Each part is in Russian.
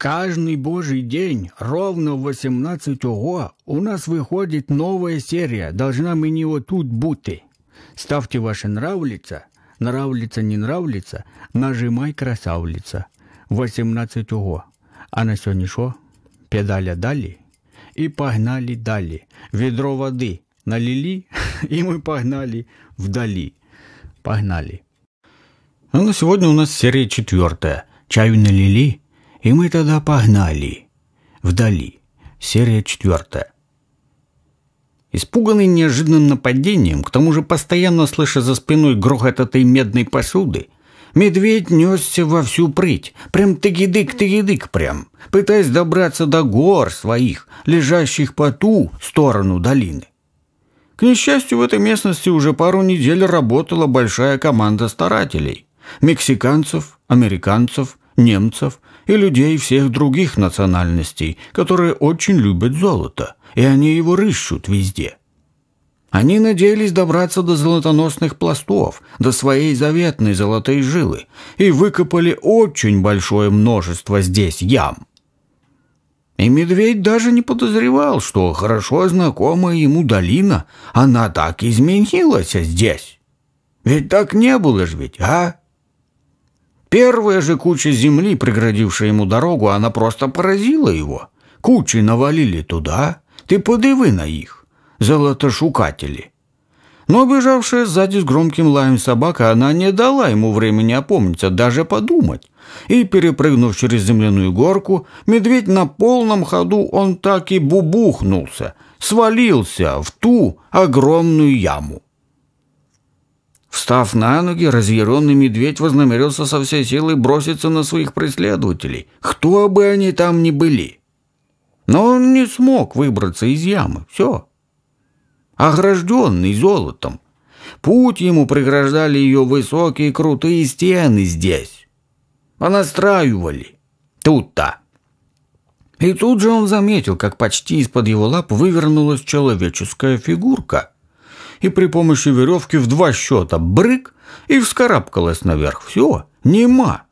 Каждый божий день ровно в 18 ого у нас выходит новая серия «Должна мне вот тут быть. Ставьте ваше «нравлица», «нравлица, не нравлица», нажимай «красавлица». 18 ого. А на сегодня что? Педаля дали и погнали дали. Ведро воды налили, и мы погнали вдали. Погнали. Ну на сегодня у нас серия четвертая. Чаю налили, и мы тогда погнали. Вдали. Серия четвертая. Испуганный неожиданным нападением, к тому же постоянно слыша за спиной грохот этой медной посуды, медведь несся всю прыть, прям тагидык-тагидык прям, пытаясь добраться до гор своих, лежащих по ту сторону долины. К несчастью, в этой местности уже пару недель работала большая команда старателей. Мексиканцев, американцев, немцев и людей всех других национальностей, которые очень любят золото, и они его рыщут везде. Они надеялись добраться до золотоносных пластов, до своей заветной золотой жилы, и выкопали очень большое множество здесь ям. И медведь даже не подозревал, что хорошо знакомая ему долина, она так изменилась здесь. Ведь так не было ж ведь, а? Первая же куча земли, преградившая ему дорогу, она просто поразила его. Кучи навалили туда, ты подиви на їх, золотошукатели. Но бежавшая сзади с громким лаем собака, она не дала ему времени опомниться, даже подумать. И, перепрыгнув через земляную горку, медведь на полном ходу он так и бубухнулся, свалился в ту огромную яму. Встав на ноги, разъяренный медведь вознамерился со всей силой броситься на своих преследователей, кто бы они там ни были. Но он не смог выбраться из ямы, все. Огражденный золотом, путь ему преграждали ее высокие крутые стены здесь. Понастраивали. Тут-то. И тут же он заметил, как почти из-под его лап вывернулась человеческая фигурка, и при помощи веревки в два счета брык и вскарабкалась наверх. Все, нема.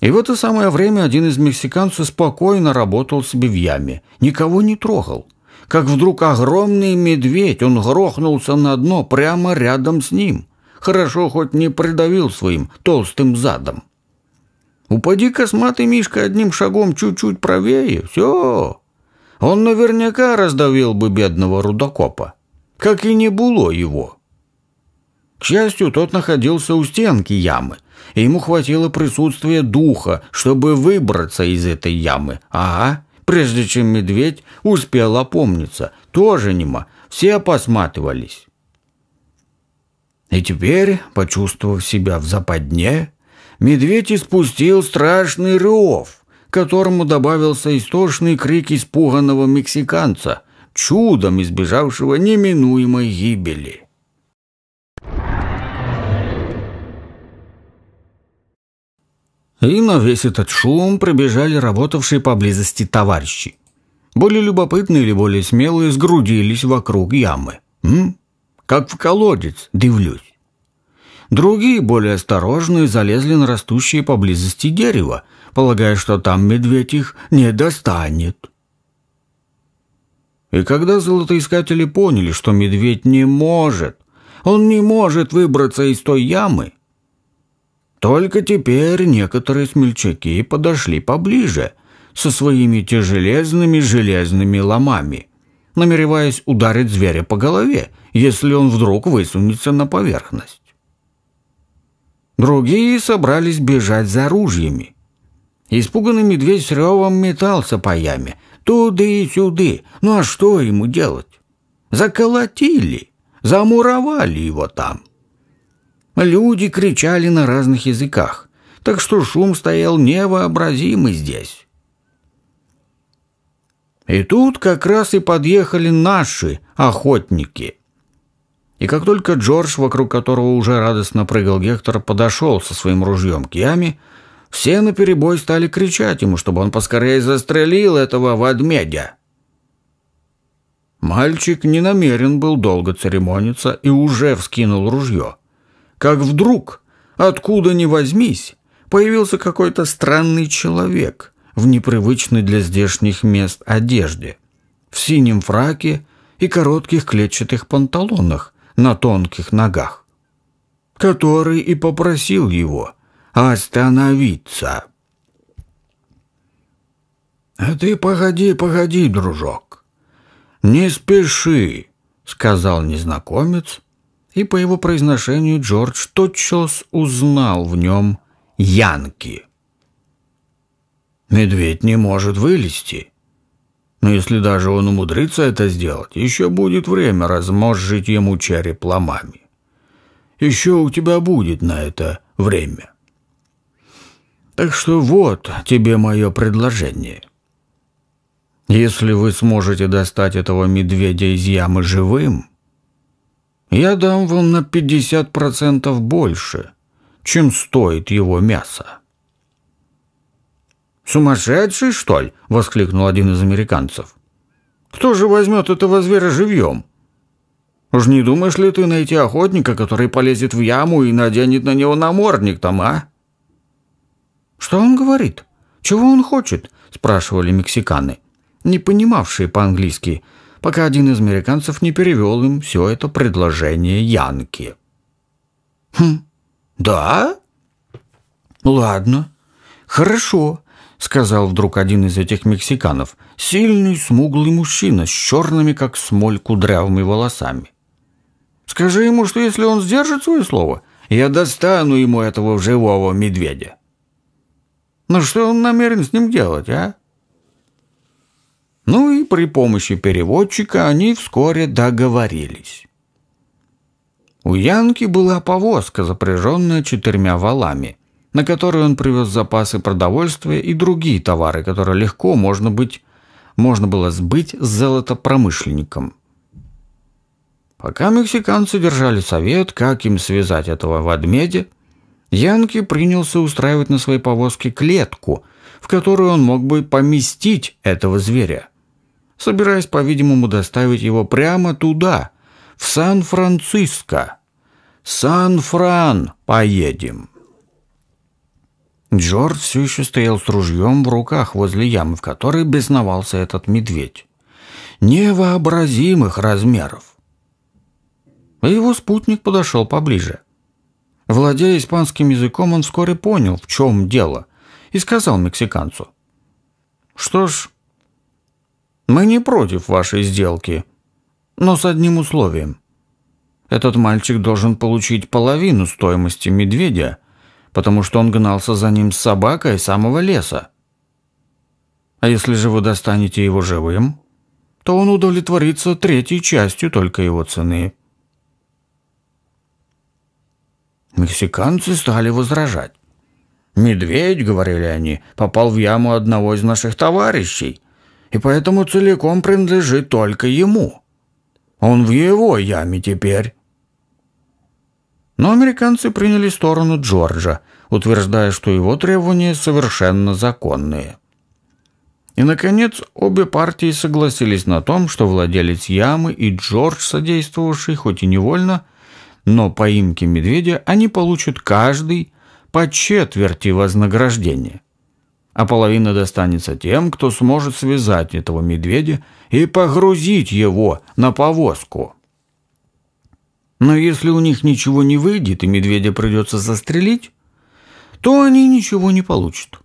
И в это самое время один из мексиканцев спокойно работал себе в яме, никого не трогал. Как вдруг огромный медведь, он грохнулся на дно прямо рядом с ним. Хорошо хоть не придавил своим толстым задом. Упади косматый мишка одним шагом чуть-чуть правее, все, он наверняка раздавил бы бедного рудокопа, как и не было его. К счастью, тот находился у стенки ямы, и ему хватило присутствия духа, чтобы выбраться из этой ямы. Ага, прежде чем медведь успел опомниться, тоже нема, все посматривались. И теперь, почувствовав себя в западне, медведь испустил страшный рев к которому добавился истошный крик испуганного мексиканца, чудом избежавшего неминуемой гибели. И на весь этот шум пробежали работавшие поблизости товарищи. Более любопытные или более смелые сгрудились вокруг ямы. М? Как в колодец, дивлюсь. Другие, более осторожные, залезли на растущее поблизости дерево, полагая, что там медведь их не достанет. И когда золотоискатели поняли, что медведь не может, он не может выбраться из той ямы, только теперь некоторые смельчаки подошли поближе со своими тяжелезными железными ломами, намереваясь ударить зверя по голове, если он вдруг высунется на поверхность. Другие собрались бежать за ружьями. Испуганный медведь с ревом метался по яме, туды и сюды. Ну а что ему делать? Заколотили, замуровали его там. Люди кричали на разных языках, так что шум стоял невообразимый здесь. И тут как раз и подъехали наши охотники. И как только Джордж, вокруг которого уже радостно прыгал Гектор, подошел со своим ружьем к яме, все наперебой стали кричать ему, чтобы он поскорее застрелил этого ведмедя. Мальчик не намерен был долго церемониться и уже вскинул ружье. Как вдруг, откуда ни возьмись, появился какой-то странный человек в непривычной для здешних мест одежде, в синем фраке и коротких клетчатых панталонах на тонких ногах, который и попросил его – остановиться. «А ты погоди, погоди, дружок, не спеши», — сказал незнакомец, и по его произношению Джордж тотчас узнал в нем Янки. «Медведь не может вылезти», но если даже он умудрится это сделать, еще будет время разможжить ему череп ломами. Еще у тебя будет на это время. Так что вот тебе мое предложение. Если вы сможете достать этого медведя из ямы живым, я дам вам на 50% больше, чем стоит его мясо. «Сумасшедший, что ли?» — воскликнул один из американцев. «Кто же возьмет этого зверя живьем?» «Уж не думаешь ли ты найти охотника, который полезет в яму и наденет на него намордник там, а?» «Что он говорит? Чего он хочет?» – спрашивали мексиканы, не понимавшие по-английски, пока один из американцев не перевел им все это предложение Янки. «Хм, да? Ладно, хорошо», – сказал вдруг один из этих мексиканов, сильный смуглый мужчина с черными, как смоль, кудрявыми волосами. «Скажи ему, что если он сдержит свое слово, я достану ему этого живого медведя». Ну что он намерен с ним делать, а? Ну и при помощи переводчика они вскоре договорились. У Янки была повозка, запряженная четырьмя валами, на которой он привез запасы продовольствия и другие товары, которые легко можно, быть, можно было сбыть с золотопромышленником. Пока мексиканцы держали совет, как им связать этого в Адмеде, Янки принялся устраивать на своей повозке клетку, в которую он мог бы поместить этого зверя, собираясь, по-видимому, доставить его прямо туда, в Сан-Франциско. «Сан-Фран, поедем!» Джордж все еще стоял с ружьем в руках возле ямы, в которой бесновался этот медведь. Невообразимых размеров. И его спутник подошел поближе – Владея испанским языком, он вскоре понял, в чем дело, и сказал мексиканцу. «Что ж, мы не против вашей сделки, но с одним условием. Этот мальчик должен получить половину стоимости медведя, потому что он гнался за ним с собакой самого леса. А если же вы достанете его живым, то он удовлетворится третьей частью только его цены». Мексиканцы стали возражать. «Медведь, — говорили они, — попал в яму одного из наших товарищей, и поэтому целиком принадлежит только ему. Он в его яме теперь». Но американцы приняли сторону Джорджа, утверждая, что его требования совершенно законные. И, наконец, обе партии согласились на том, что владелец ямы и Джордж, содействовавший, хоть и невольно, — но поимки медведя они получат каждый по четверти вознаграждения. А половина достанется тем, кто сможет связать этого медведя и погрузить его на повозку. Но если у них ничего не выйдет и медведя придется застрелить, то они ничего не получат.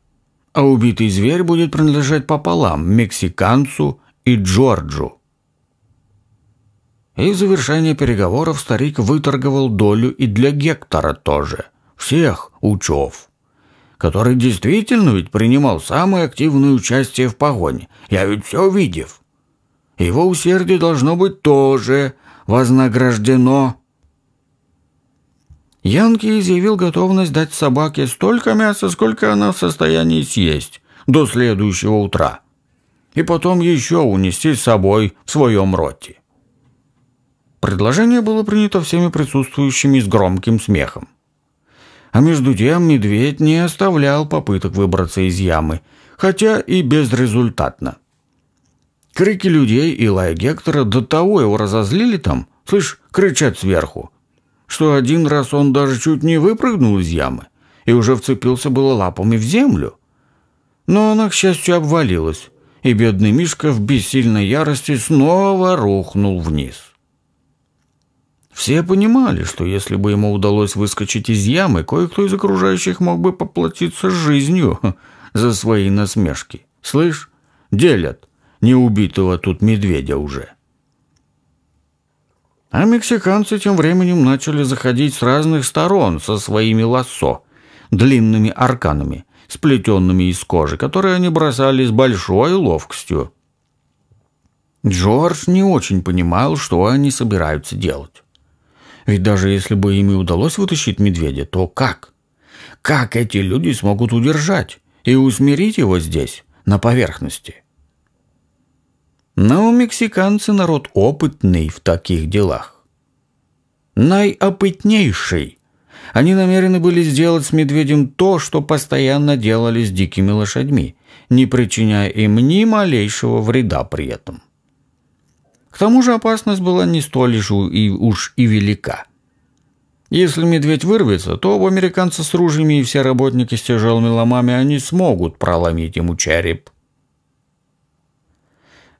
А убитый зверь будет принадлежать пополам мексиканцу и Джорджу. И в завершение переговоров старик выторговал долю и для Гектора тоже. Всех учев. Который действительно ведь принимал самое активное участие в погоне. Я ведь все видев. Его усердие должно быть тоже вознаграждено. Янки изъявил готовность дать собаке столько мяса, сколько она в состоянии съесть до следующего утра. И потом еще унести с собой в своем роте. Предложение было принято всеми присутствующими с громким смехом. А между тем медведь не оставлял попыток выбраться из ямы, хотя и безрезультатно. Крики людей и лай Гектора до того его разозлили там, слышь, кричат сверху, что один раз он даже чуть не выпрыгнул из ямы и уже вцепился было лапами в землю. Но она, к счастью, обвалилась, и бедный Мишка в бессильной ярости снова рухнул вниз. Все понимали, что если бы ему удалось выскочить из ямы, кое-кто из окружающих мог бы поплатиться жизнью за свои насмешки. Слышь, делят неубитого тут медведя уже. А мексиканцы тем временем начали заходить с разных сторон со своими лассо, длинными арканами, сплетенными из кожи, которые они бросали с большой ловкостью. Джордж не очень понимал, что они собираются делать. Ведь даже если бы им и удалось вытащить медведя, то как? Как эти люди смогут удержать и усмирить его здесь, на поверхности? Но у мексиканцы народ опытный в таких делах. Наиопытнейший. Они намерены были сделать с медведем то, что постоянно делали с дикими лошадьми, не причиняя им ни малейшего вреда при этом. К тому же опасность была не столь лишь и уж и велика. Если медведь вырвется, то у американца с ружьями и все работники с тяжелыми ломами, они смогут проломить ему череп.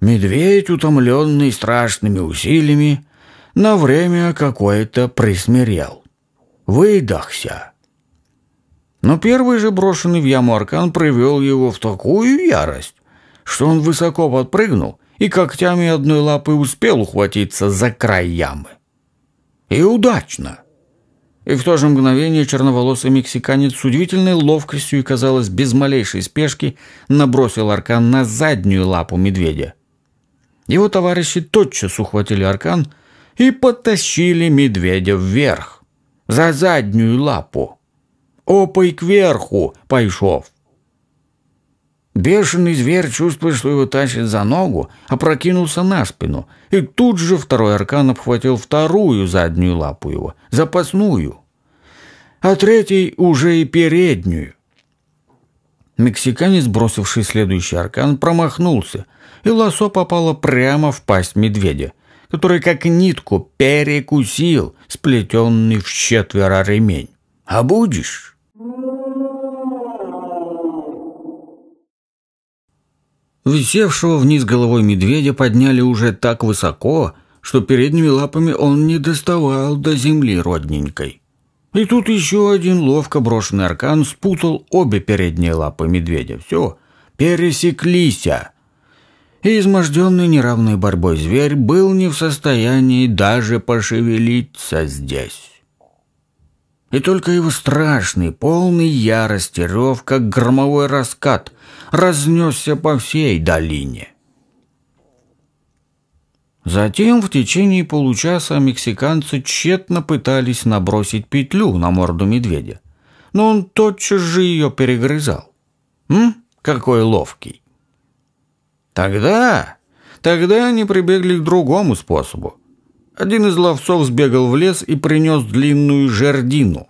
Медведь, утомленный страшными усилиями, на время какое-то присмирел. Выдохся. Но первый же брошенный в яму аркан привел его в такую ярость, что он высоко подпрыгнул и когтями одной лапы успел ухватиться за край ямы. И удачно. И в то же мгновение черноволосый мексиканец с удивительной ловкостью и, казалось, без малейшей спешки набросил аркан на заднюю лапу медведя. Его товарищи тотчас ухватили аркан и потащили медведя вверх, за заднюю лапу. Опой кверху, пайшов. Бешеный зверь, чувствуя, что его тащит за ногу, опрокинулся на спину, и тут же второй аркан обхватил вторую заднюю лапу его, запасную, а третий уже и переднюю. Мексиканец, бросивший следующий аркан, промахнулся, и лосо попало прямо в пасть медведя, который как нитку перекусил сплетенный в четверо ремень. «А будешь?» Висевшего вниз головой медведя подняли уже так высоко, что передними лапами он не доставал до земли родненькой. И тут еще один ловко брошенный аркан спутал обе передние лапы медведя. Все, пересеклися. И изможденный неравной борьбой зверь был не в состоянии даже пошевелиться здесь. И только его страшный, полный ярости рев, как громовой раскат – разнесся по всей долине. Затем в течение получаса мексиканцы тщетно пытались набросить петлю на морду медведя, но он тотчас же ее перегрызал. М? Какой ловкий! Тогда, тогда они прибегли к другому способу. Один из ловцов сбегал в лес и принес длинную жердину.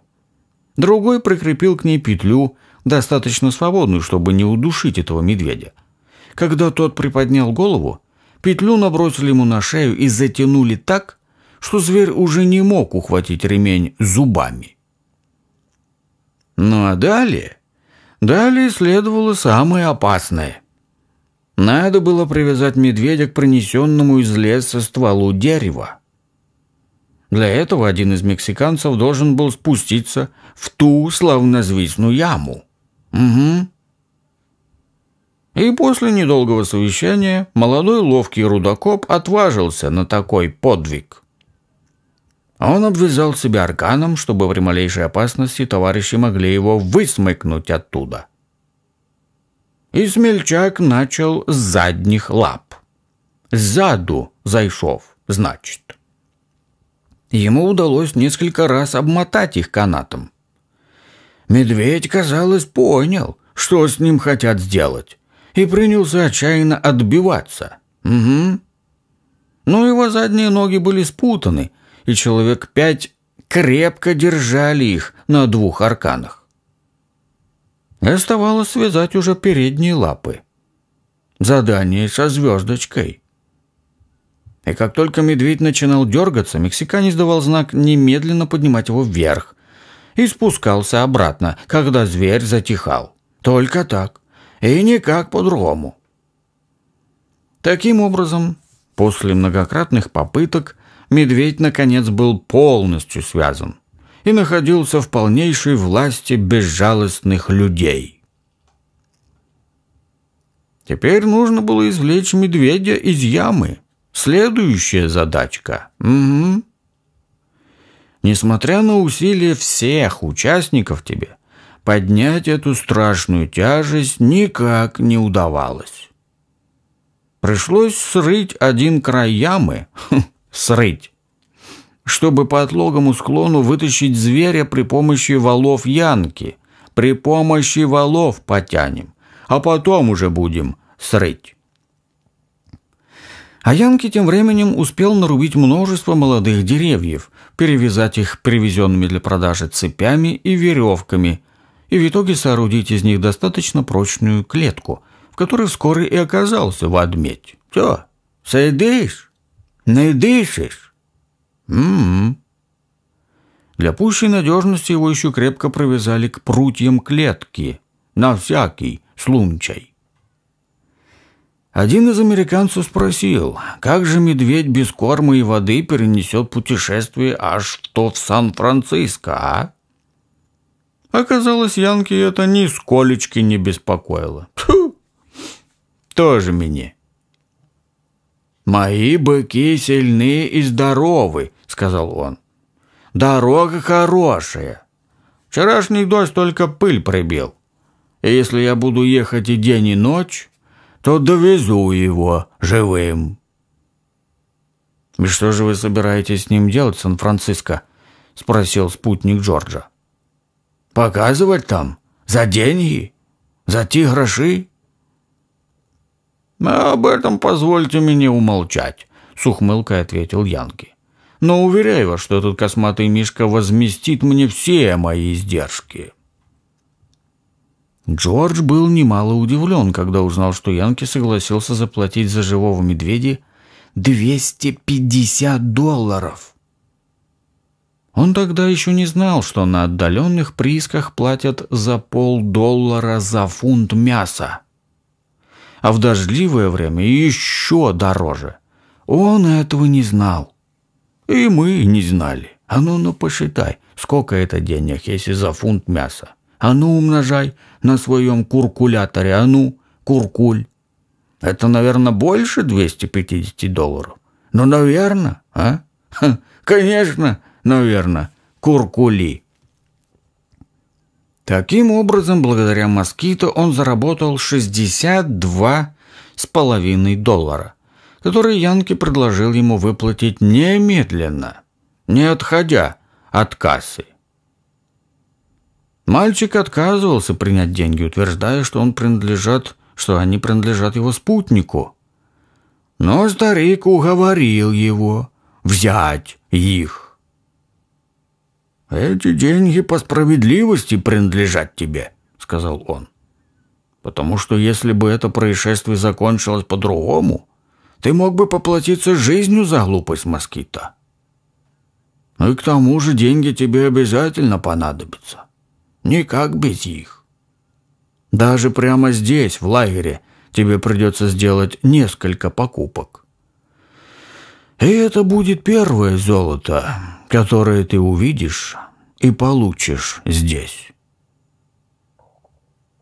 Другой прикрепил к ней петлю, достаточно свободную, чтобы не удушить этого медведя. Когда тот приподнял голову, петлю набросили ему на шею и затянули так, что зверь уже не мог ухватить ремень зубами. Ну а далее... Далее следовало самое опасное. Надо было привязать медведя к принесенному из леса стволу дерева. Для этого один из мексиканцев должен был спуститься в ту славнозвестную яму. «Угу». И после недолгого совещания молодой ловкий рудокоп отважился на такой подвиг. Он обвязал себя арканом, чтобы при малейшей опасности товарищи могли его высмыкнуть оттуда. И смельчак начал с задних лап. Сзаду зайшов, значит. Ему удалось несколько раз обмотать их канатом. Медведь, казалось, понял, что с ним хотят сделать, и принялся отчаянно отбиваться. Угу. Но его задние ноги были спутаны, и человек пять крепко держали их на двух арканах. Оставалось связать уже передние лапы. Задание со звездочкой. И как только медведь начинал дергаться, мексиканец давал знак немедленно поднимать его вверх, и спускался обратно, когда зверь затихал. Только так. И никак по-другому. Таким образом, после многократных попыток, медведь, наконец, был полностью связан и находился в полнейшей власти безжалостных людей. Теперь нужно было извлечь медведя из ямы. Следующая задачка. Угу. Несмотря на усилия всех участников тебе, поднять эту страшную тяжесть никак не удавалось. Пришлось срыть один край ямы, хм, срыть, чтобы по отлогому склону вытащить зверя при помощи валов янки, при помощи валов потянем, а потом уже будем срыть. А Янки тем временем успел нарубить множество молодых деревьев, перевязать их привезенными для продажи цепями и веревками, и в итоге соорудить из них достаточно прочную клетку, в которой вскоре и оказался Вадметь. «Все, сидишь? Не дышишь?» «М-м-м». Для пущей надежности его еще крепко привязали к прутьям клетки, на всякий случай. Один из американцев спросил, как же медведь без корма и воды перенесет путешествие аж что в Сан-Франциско, а? Оказалось, Янки это нисколечки не беспокоило. Тьфу! Тоже мне. «Мои быки сильны и здоровы», — сказал он. «Дорога хорошая. Вчерашний дождь только пыль пробил. И если я буду ехать и день, и ночь, то довезу его живым». «И что же вы собираетесь с ним делать, Сан-Франциско?» — спросил спутник Джорджа. «Показывать там? За деньги? За те гроши?» «А «Об этом позвольте мне умолчать», — с ухмылкой ответил Янки. «Но уверяю вас, что этот косматый мишка возместит мне все мои издержки». Джордж был немало удивлен, когда узнал, что Янки согласился заплатить за живого медведя 250 долларов. Он тогда еще не знал, что на отдаленных приисках платят за полдоллара за фунт мяса. А в дождливое время еще дороже. Он этого не знал. И мы не знали. А ну-ну посчитай, сколько это денег, если за фунт мяса. А ну умножай, на своем куркуляторе. А ну, куркуль. Это, наверное, больше 250 долларов. Ну, наверное, а? Ха, конечно, наверное, куркули. Таким образом, благодаря москиту он заработал 62 с половиной доллара, которые Янки предложил ему выплатить немедленно, не отходя от кассы. Мальчик отказывался принять деньги, утверждая, что, он принадлежат, что они принадлежат его спутнику. Но старик уговорил его взять их. «Эти деньги по справедливости принадлежат тебе», — сказал он. «Потому что если бы это происшествие закончилось по-другому, ты мог бы поплатиться жизнью за глупость москита. Ну и к тому же деньги тебе обязательно понадобятся. Никак без их. Даже прямо здесь, в лагере, тебе придется сделать несколько покупок. И это будет первое золото, которое ты увидишь и получишь здесь.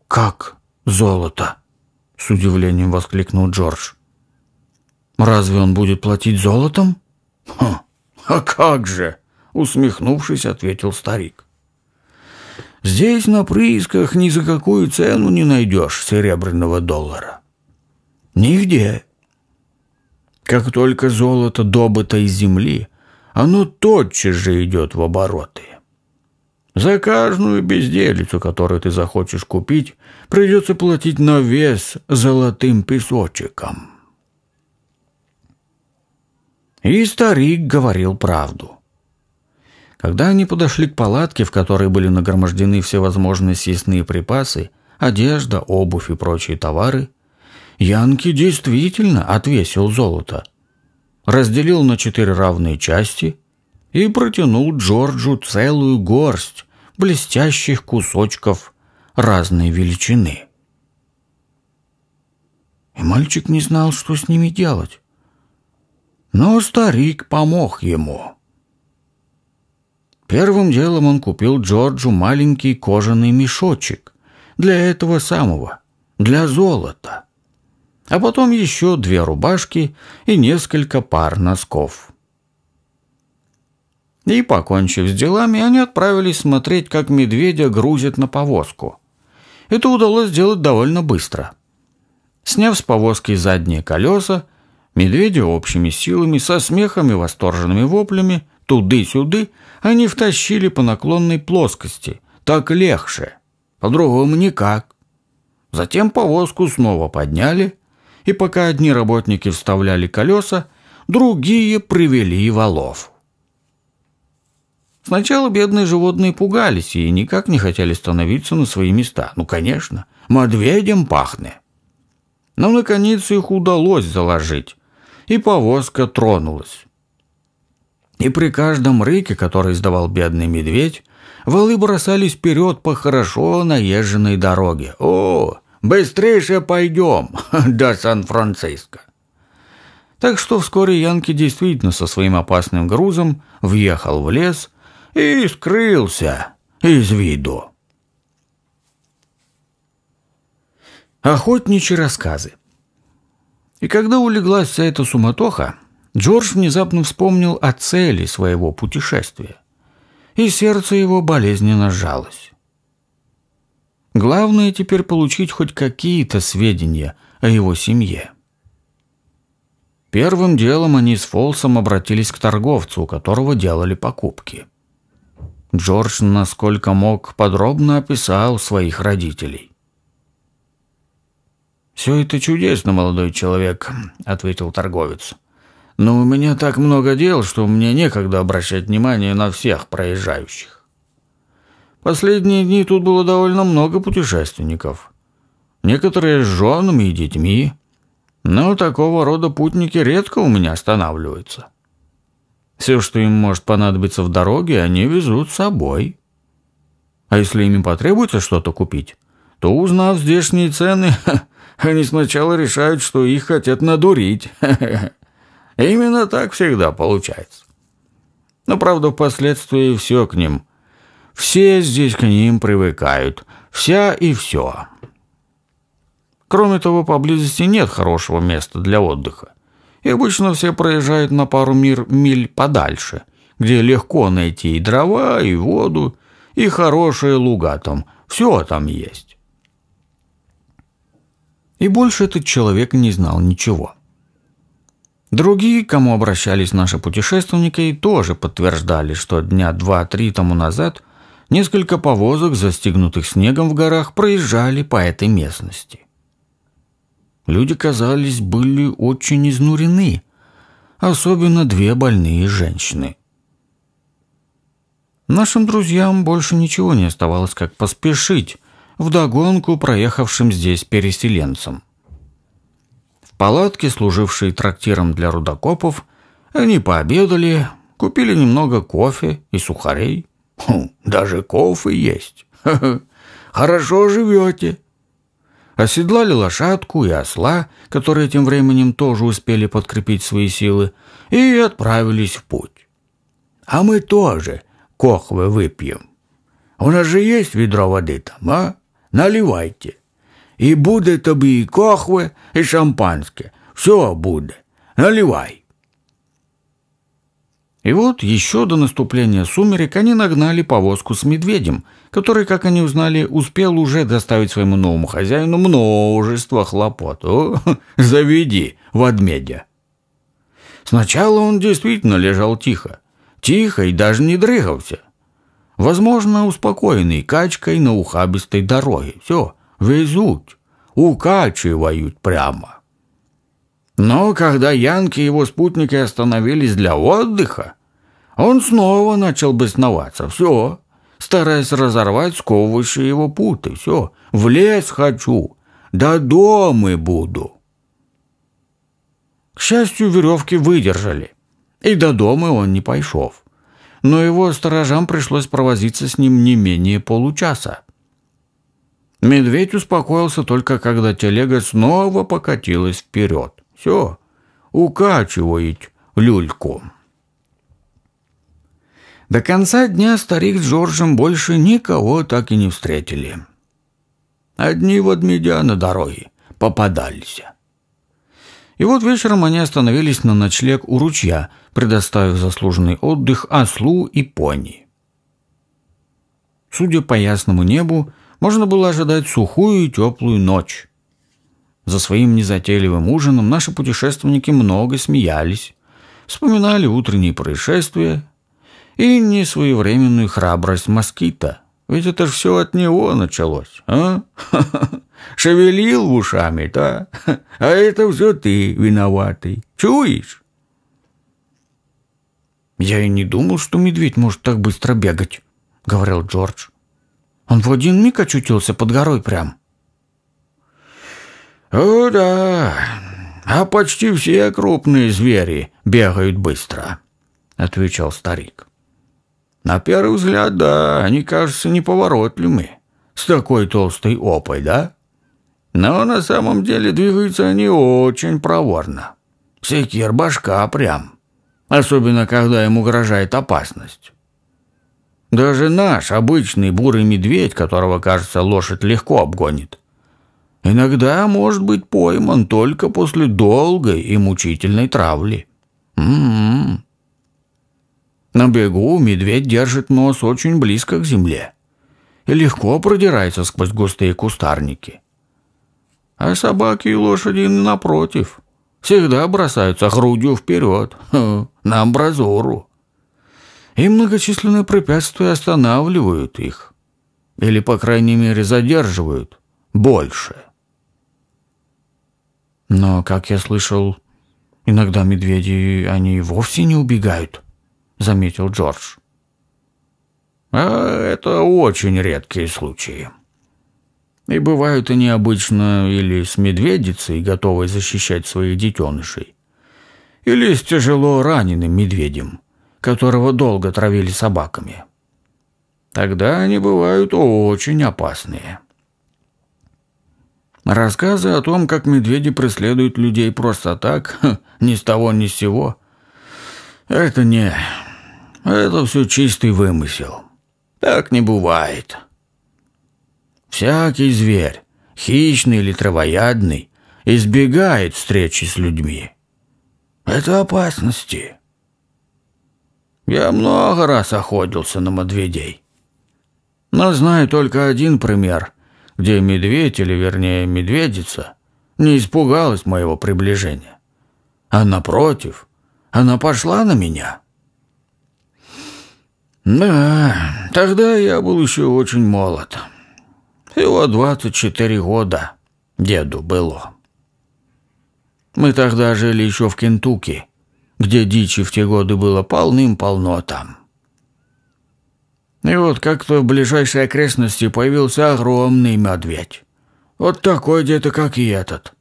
«Как золото?» — с удивлением воскликнул Джордж. «Разве он будет платить золотом?» «А как же!» — усмехнувшись, ответил старик. Здесь на приисках ни за какую цену не найдешь серебряного доллара. Нигде. Как только золото добыто из земли, оно тотчас же идет в обороты. За каждую безделицу, которую ты захочешь купить, придется платить на вес золотым песочком. И старик говорил правду. Когда они подошли к палатке, в которой были нагромождены всевозможные съестные припасы, одежда, обувь и прочие товары, Янки действительно отвесил золото. Разделил на четыре равные части и протянул Джорджу целую горсть блестящих кусочков разной величины. И мальчик не знал, что с ними делать. Но старик помог ему. Первым делом он купил Джорджу маленький кожаный мешочек. Для этого самого. Для золота. А потом еще две рубашки и несколько пар носков. И, покончив с делами, они отправились смотреть, как медведя грузят на повозку. Это удалось сделать довольно быстро. Сняв с повозки задние колеса, медведя общими силами, со смехами, и восторженными воплями – туды-сюды, они втащили по наклонной плоскости. Так легче. По-другому никак. Затем повозку снова подняли, и пока одни работники вставляли колеса, другие привели валов. Сначала бедные животные пугались и никак не хотели становиться на свои места. Ну, конечно, медведем пахнет. Но, наконец, их удалось заложить, и повозка тронулась. И при каждом рыке, который издавал бедный медведь, волы бросались вперед по хорошо наезженной дороге. «О, быстрейше пойдем до Сан-Франциско!» Так что вскоре Янки действительно со своим опасным грузом въехал в лес и скрылся из виду. Охотничьи рассказы. И когда улеглась вся эта суматоха, Джордж внезапно вспомнил о цели своего путешествия, и сердце его болезненно сжалось. Главное теперь получить хоть какие-то сведения о его семье. Первым делом они с Фолсом обратились к торговцу, у которого делали покупки. Джордж, насколько мог, подробно описал своих родителей. «Все это чудесно, молодой человек», — ответил торговец. Но у меня так много дел, что мне некогда обращать внимание на всех проезжающих. Последние дни тут было довольно много путешественников. Некоторые с женами и детьми. Но такого рода путники редко у меня останавливаются. Все, что им может понадобиться в дороге, они везут с собой. А если им потребуется что-то купить, то, узнав здешние цены, они сначала решают, что их хотят надурить. именно так всегда получается. Но, правда, впоследствии все к ним. Все здесь к ним привыкают. Вся и все. Кроме того, поблизости нет хорошего места для отдыха. И обычно все проезжают на пару мир миль подальше, где легко найти и дрова, и воду, и хорошие луга там. Все там есть. И больше этот человек не знал ничего. — Другие, к кому обращались наши путешественники, тоже подтверждали, что дня два-три тому назад несколько повозок, застегнутых снегом в горах, проезжали по этой местности. Люди, казались, были очень изнурены, особенно две больные женщины. Нашим друзьям больше ничего не оставалось, как поспешить вдогонку проехавшим здесь переселенцам. В палатке, служившей трактиром для рудокопов, они пообедали, купили немного кофе и сухарей. Хм, даже кофе есть. Ха-ха. Хорошо живете. Оседлали лошадку и осла, которые тем временем тоже успели подкрепить свои силы, и отправились в путь. А мы тоже кохвы выпьем. У нас же есть ведро воды там, а? Наливайте. І буде тобі і кохве, і шампанське. Все буде. Наливай. И вот еще до наступления сумерек они нагнали повозку с медведем, который, как они узнали, успел уже доставить своему новому хозяину множество хлопот. О, заведи в Адмедя. Сначала он действительно лежал тихо. Тихо и даже не дрыгался. Возможно, успокоенный качкой на ухабистой дороге. Все. Везут, укачивают прямо. Но когда Янки и его спутники остановились для отдыха, он снова начал бесноваться. Все, стараясь разорвать сковывающие его путы. Все, в лес хочу, до дома буду. К счастью, веревки выдержали, и до дома он не пошел. Но его сторожам пришлось провозиться с ним не менее получаса. Медведь успокоился только, когда телега снова покатилась вперед. Все, укачивает люльку. До конца дня старик с Джорджем больше никого так и не встретили. Одни ведмедя на дороге попадались. И вот вечером они остановились на ночлег у ручья, предоставив заслуженный отдых ослу и пони. Судя по ясному небу, можно было ожидать сухую и теплую ночь. За своим незатейливым ужином наши путешественники много смеялись, вспоминали утренние происшествия и несвоевременную храбрость москита. Ведь это же все от него началось, а? Шевелил ушами, да? А это все ты виноватый. Чуешь? «Я и не думал, что медведь может так быстро бегать», — говорил Джордж. Он в один миг очутился под горой прям. «О да, а почти все крупные звери бегают быстро», — отвечал старик. «На первый взгляд, да, они кажутся неповоротливыми, с такой толстой опой, да? Но на самом деле двигаются они очень проворно, секир башка прям, особенно когда им угрожает опасность. Даже наш обычный бурый медведь, которого, кажется, лошадь легко обгонит, иногда может быть пойман только после долгой и мучительной травли. М -м -м. На бегу медведь держит нос очень близко к земле и легко продирается сквозь густые кустарники. А собаки и лошади, напротив, всегда бросаются грудью вперед, на амбразуру и многочисленные препятствия останавливают их. Или, по крайней мере, задерживают больше. Но, как я слышал, иногда медведи, они вовсе не убегают, заметил Джордж. А это очень редкие случаи. И бывают они обычно или с медведицей, готовой защищать своих детенышей, или с тяжело раненым медведем, которого долго травили собаками. Тогда они бывают очень опасные. Рассказы о том, как медведи преследуют людей просто так, ни с того ни с сего, это не... это все чистый вымысел. Так не бывает. Всякий зверь, хищный или травоядный, избегает встречи с людьми. Это опасности. Я много раз охотился на медведей. Но знаю только один пример, где медведь, или вернее медведица, не испугалась моего приближения. А напротив, она пошла на меня. Да, тогда я был еще очень молод. Всего 24 года деду было. Мы тогда жили еще в Кентукки, где дичи в те годы было полным-полно там. И вот как-то в ближайшей окрестности появился огромный медведь. Вот такой где-то, как и этот.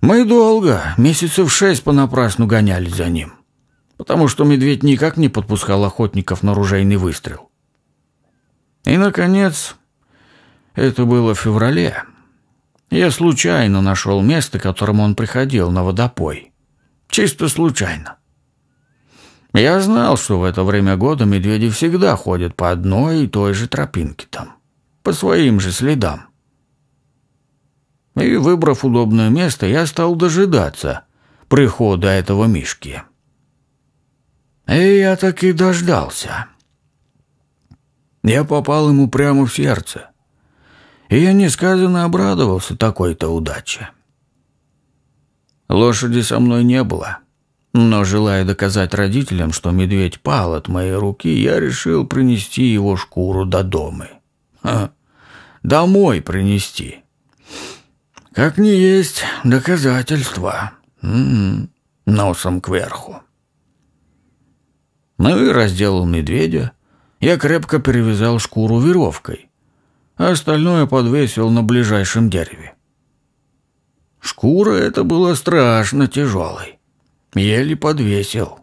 Мы долго, месяцев шесть понапрасну гонялись за ним, потому что медведь никак не подпускал охотников на ружейный выстрел. И, наконец, это было в феврале, я случайно нашел место, к которому он приходил, на водопой. Чисто случайно. Я знал, что в это время года медведи всегда ходят по одной и той же тропинке там, по своим же следам. И, выбрав удобное место, я стал дожидаться прихода этого Мишки. И я так и дождался. Я попал ему прямо в сердце. И я несказанно обрадовался такой-то удаче. — Лошади со мной не было. Но, желая доказать родителям, что медведь пал от моей руки, я решил принести его шкуру до дома. Ха, домой принести. Как не есть доказательства. М м-м, -м -м, носом кверху. Ну и разделал медведя. Я крепко перевязал шкуру веревкой. А остальное подвесил на ближайшем дереве. Шкура это было страшно тяжелой. Еле подвесил.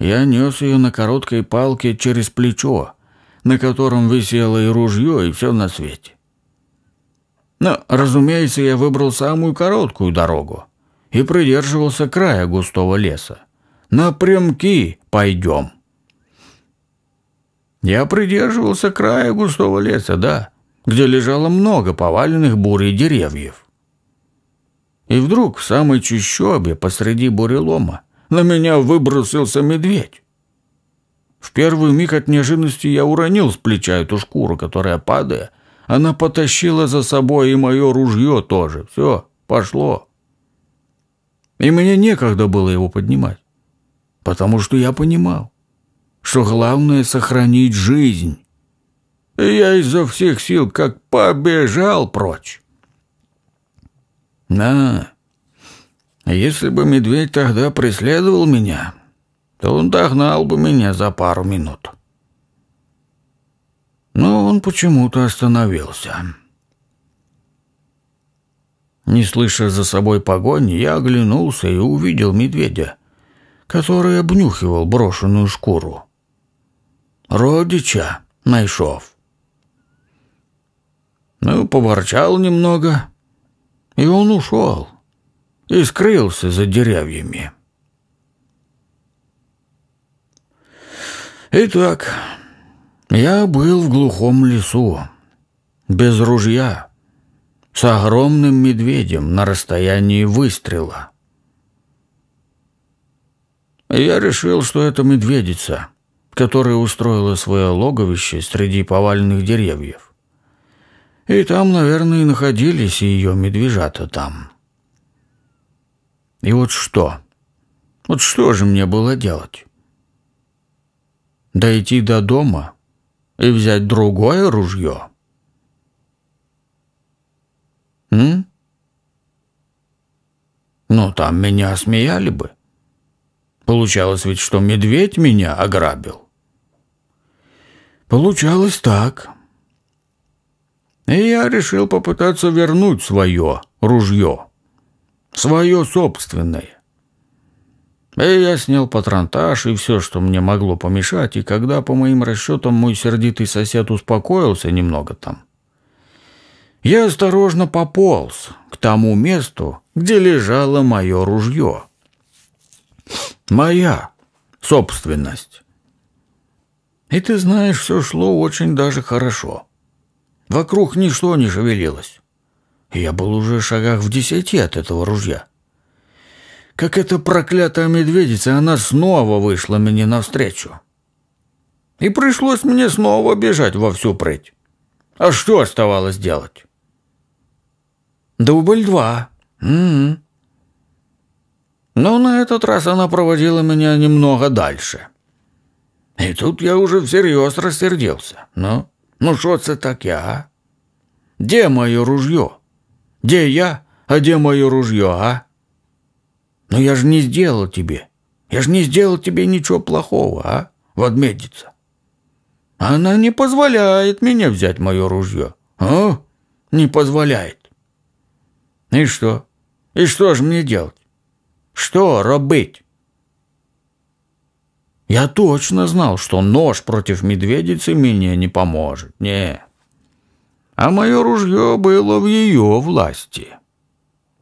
Я нес ее на короткой палке через плечо, на котором висело и ружье, и все на свете. Но, разумеется, я выбрал самую короткую дорогу и придерживался края густого леса. Напрямки пойдем. Я придерживался края густого леса, да, где лежало много поваленных бурей деревьев. И вдруг в самой чащобе посреди бурелома на меня выбросился медведь. В первый миг от неожиданности я уронил с плеча эту шкуру, которая, падая, она потащила за собой и мое ружье тоже. Все, пошло. И мне некогда было его поднимать, потому что я понимал, что главное — сохранить жизнь. И я изо всех сил как побежал прочь. «Да. Если бы медведь тогда преследовал меня, то он догнал бы меня за пару минут». Но он почему-то остановился. Не слыша за собой погони, я оглянулся и увидел медведя, который обнюхивал брошенную шкуру. Родича нашел. Ну, поворчал немного, и он ушел, и скрылся за деревьями. Итак, я был в глухом лесу, без ружья, с огромным медведем на расстоянии выстрела. Я решил, что это медведица, которая устроила свое логовище среди поваленных деревьев. И там, наверное, и находились ее медвежата там. И вот что? Вот что же мне было делать? Дойти до дома и взять другое ружье? М? Ну, там меня смеяли бы. Получалось ведь, что медведь меня ограбил. Получалось так. И я решил попытаться вернуть свое ружье. Свое собственное. И я снял патронтаж и все, что мне могло помешать, и когда, по моим расчетам, мой сердитый сосед успокоился немного там, я осторожно пополз к тому месту, где лежало мое ружье. Моя собственность. И ты знаешь, все шло очень даже хорошо. — Вокруг ничто не шевелилось. Я был уже в шагах в десяти от этого ружья. Как эта проклятая медведица, она снова вышла мне навстречу. И пришлось мне снова бежать во всю прыть. А что оставалось делать? Дубль два. Угу. Но на этот раз она проводила меня немного дальше. И тут я уже всерьез рассердился. Но ну що це таке, а? Де моє ружье? Де я, а де моє ружье, а? Но ну, я ж не сделал тебе. Я ж не сделал тебе ничего плохого, а? Водмедица. Она не позволяет мне взять мое ружье. А? Не позволяет. И что? И что же мне делать? Что робить? Я точно знал, что нож против медведицы мне не поможет. не? А мое ружье было в ее власти.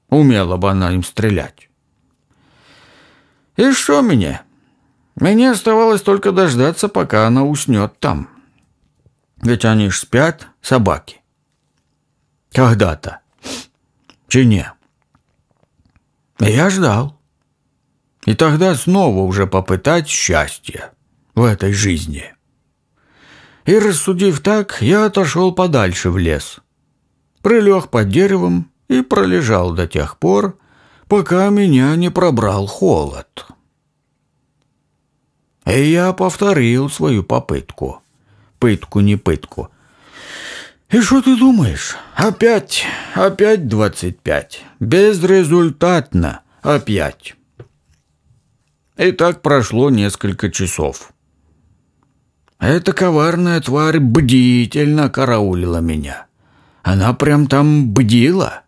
Умела бы она им стрелять. И что мне? Мне оставалось только дождаться, пока она уснет там. Ведь они ж спят, собаки. Когда-то. Чи не? Я ждал. И тогда снова уже попытать счастье в этой жизни. И рассудив так, я отошел подальше в лес. Прилег под деревом и пролежал до тех пор, пока меня не пробрал холод. И я повторил свою попытку. Пытку не пытку. И что ты думаешь? Опять, опять двадцать пять. Безрезультатно опять. И так прошло несколько часов. Эта коварная тварь бдительно караулила меня. Она прям там бдила.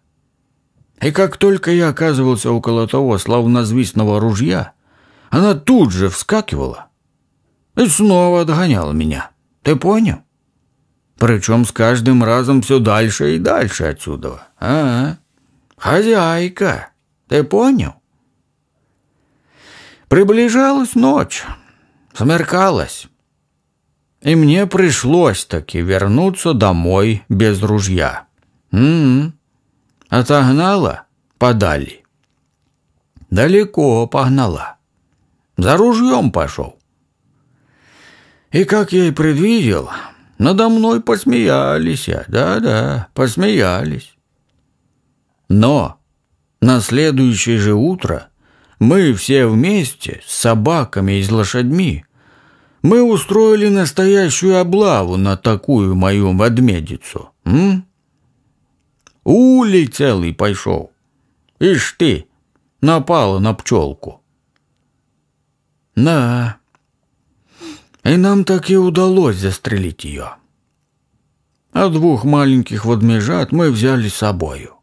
И как только я оказывался около того славнозвестного ружья, она тут же вскакивала и снова отгоняла меня. Ты понял? Причем с каждым разом все дальше и дальше отсюда. А, -а. хозяйка, ты понял? Приближалась ночь, смеркалась, и мне пришлось таки вернуться домой без ружья. М м-м, -м, отогнала подали. Далеко погнала. За ружьем пошел. И, как я и предвидел, надо мной посмеялись, да-да, посмеялись. Но на следующее же утро – мы все вместе, с собаками и с лошадьми. Мы устроили настоящую облаву на такую мою медмедицу. М? Улей целый пошел. Ишь ты, напала на пчелку. Да, и нам так и удалось застрелить ее. А двух маленьких водмежат мы взяли с собою.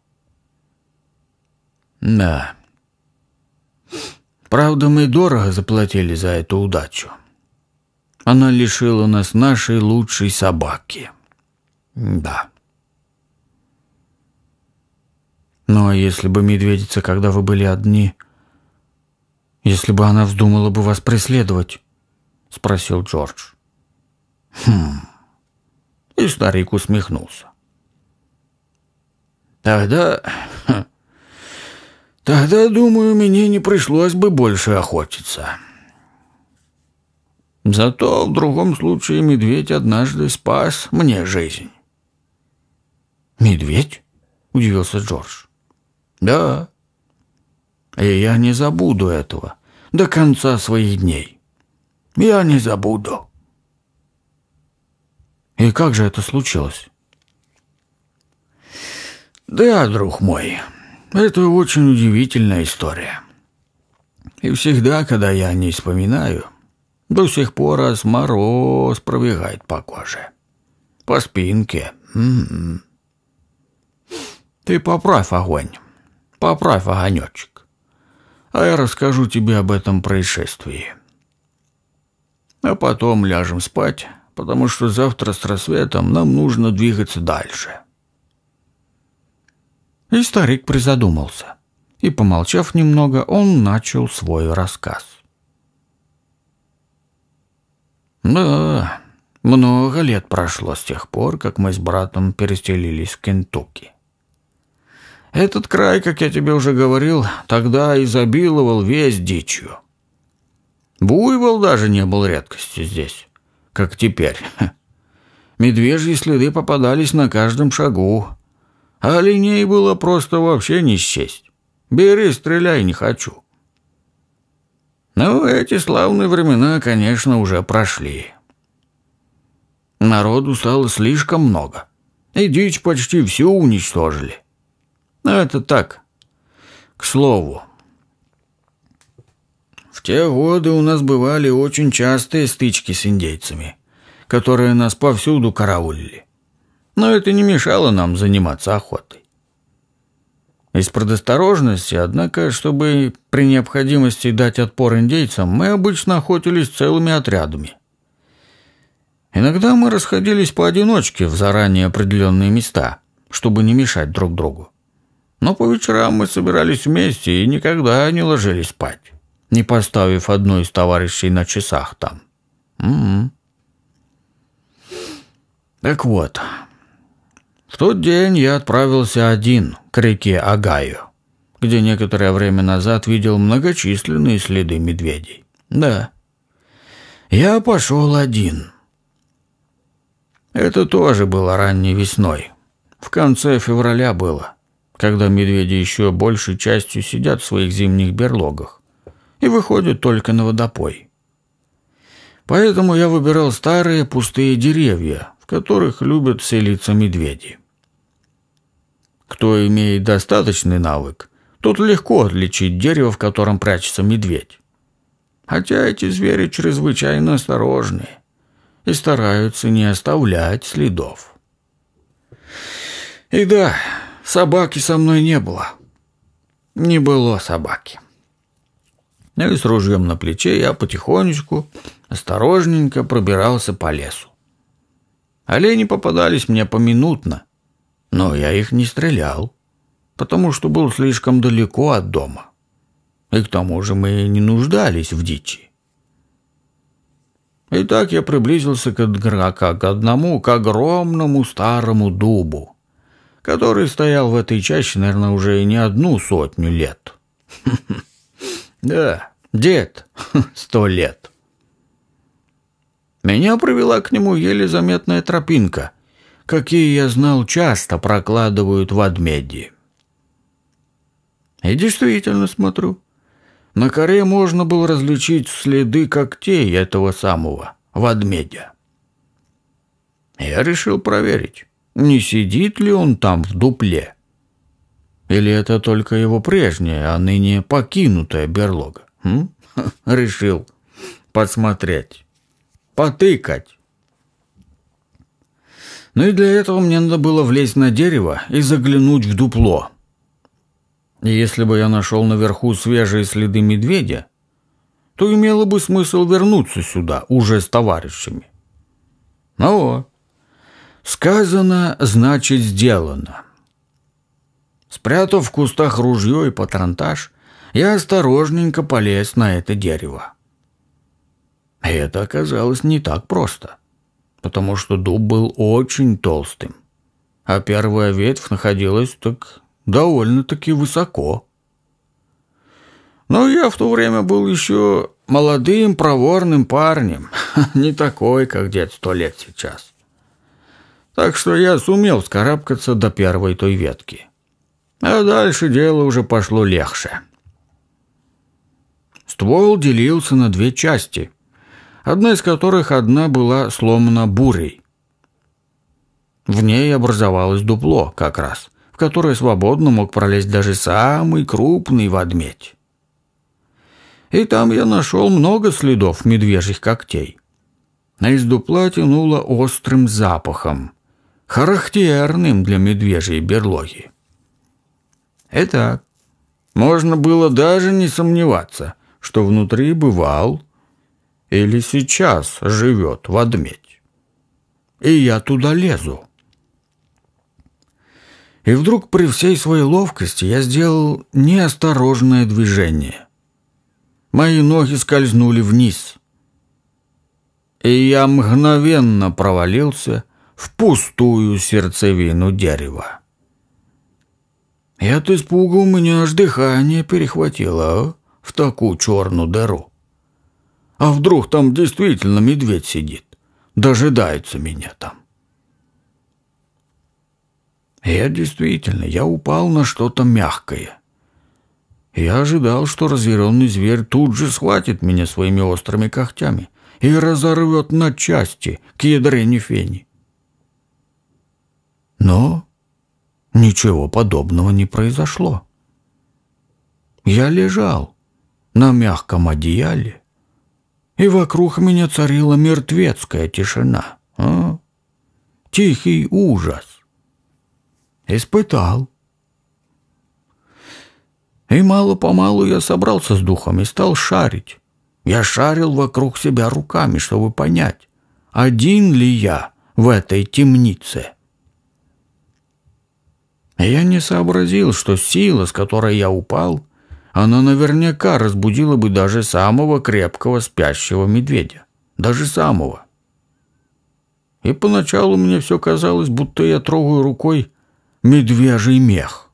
Да. Правда, мы дорого заплатили за эту удачу. Она лишила нас нашей лучшей собаки. Да. Ну а если бы медведица, когда вы были одни, если бы она вздумала бы вас преследовать? Спросил Джордж. Хм. И старик усмехнулся. Тогда ха, хм, Тогда, думаю, мне не пришлось бы больше охотиться. Зато в другом случае медведь однажды спас мне жизнь. «Медведь?» — удивился Джордж. «Да. И я не забуду этого до конца своих дней. Я не забуду». «И как же это случилось?» «Да, друг мой», это очень удивительная история. И всегда, когда я о ней вспоминаю, до сих пор мороз пробегает по коже. По спинке. М -м -м. Ты поправь огонь. Поправь огонечек. А я расскажу тебе об этом происшествии. А потом ляжем спать, потому что завтра с рассветом нам нужно двигаться дальше. — и старик призадумался. И, помолчав немного, он начал свой рассказ. «Да, много лет прошло с тех пор, как мы с братом переселились в Кентукки. Этот край, как я тебе уже говорил, тогда изобиловал весь дичью. Буйвол даже не был редкостью здесь, как теперь. Медвежьи следы попадались на каждом шагу, а линей было просто вообще не счесть. Бери, стреляй, не хочу. Но ну, эти славные времена, конечно, уже прошли. Народу стало слишком много. И дичь почти всю уничтожили. Но ну, это так, к слову. В те годы у нас бывали очень частые стычки с индейцами, которые нас повсюду караулили но это не мешало нам заниматься охотой. Из предосторожности, однако, чтобы при необходимости дать отпор индейцам, мы обычно охотились целыми отрядами. Иногда мы расходились поодиночке в заранее определенные места, чтобы не мешать друг другу. Но по вечерам мы собирались вместе и никогда не ложились спать, не поставив одну из товарищей на часах там. М м-м. Так вот, в тот день я отправился один к реке Агаю, где некоторое время назад видел многочисленные следы медведей. Да, я пошел один. Это тоже было ранней весной. В конце февраля было, когда медведи еще большей частью сидят в своих зимних берлогах и выходят только на водопой. Поэтому я выбирал старые пустые деревья, в которых любят селиться медведи. Кто имеет достаточный навык, тот легко отличит дерево, в котором прячется медведь. Хотя эти звери чрезвычайно осторожны и стараются не оставлять следов. И да, собаки со мной не было. Не было собаки. Ну и с ружьем на плече я потихонечку, осторожненько пробирался по лесу. Олени попадались мне поминутно, но я их не стрелял, потому что был слишком далеко от дома. И к тому же мы не нуждались в дичи. Итак, я приблизился к, к одному, к огромному старому дубу, который стоял в этой чаще, наверное, уже не одну сотню лет. Да, дед, сто лет. Меня привела к нему еле заметная тропинка, какие я знал часто прокладывают в Адмеди. И действительно смотрю. На коре можно было различить следы когтей этого самого Вадмедя. Я решил проверить, не сидит ли он там в дупле. Или это только его прежняя, а ныне покинутая берлога? М? Хм? Решил посмотреть, потыкать. Но ну и для этого мне надо было влезть на дерево и заглянуть в дупло. И если бы я нашел наверху свежие следы медведя, то имело бы смысл вернуться сюда уже с товарищами. Ну вот. Сказано, значит сделано. Спрятав в кустах ружье и патронтаж, я осторожненько полез на это дерево. И это оказалось не так просто потому что дуб был очень толстым. А первая ветвь находилась так довольно-таки высоко. Но я в то время был еще молодым проворным парнем, не такой, как дед сто лет сейчас. Так что я сумел скарабкаться до первой той ветки. А дальше дело уже пошло легче. Ствол делился на две части — одна из которых одна была сломана бурей. В ней образовалось дупло как раз, в которое свободно мог пролезть даже самый крупный водмедь. И там я нашел много следов медвежьих когтей. А из дупла тянуло острым запахом, характерным для медвежьей берлоги. Итак, можно было даже не сомневаться, что внутри бывал или сейчас живет в Адмедь. И я туда лезу. И вдруг при всей своей ловкости я сделал неосторожное движение. Мои ноги скользнули вниз. И я мгновенно провалился в пустую сердцевину дерева. И от испуга у меня аж дыхание перехватило в такую черную дыру. А вдруг там действительно медведь сидит? Дожидается меня там. Я действительно, я упал на что-то мягкое. Я ожидал, что разъяренный зверь тут же схватит меня своими острыми когтями и разорвет на части к ядрене фени. Но ничего подобного не произошло. Я лежал на мягком одеяле, и вокруг меня царила мертвецкая тишина. А? Тихий ужас. Испытал. И мало-помалу я собрался с духом и стал шарить. Я шарил вокруг себя руками, чтобы понять, один ли я в этой темнице. Я не сообразил, что сила, с которой я упал, она наверняка разбудила бы даже самого крепкого спящего медведя. Даже самого. И поначалу мне все казалось, будто я трогаю рукой медвежий мех.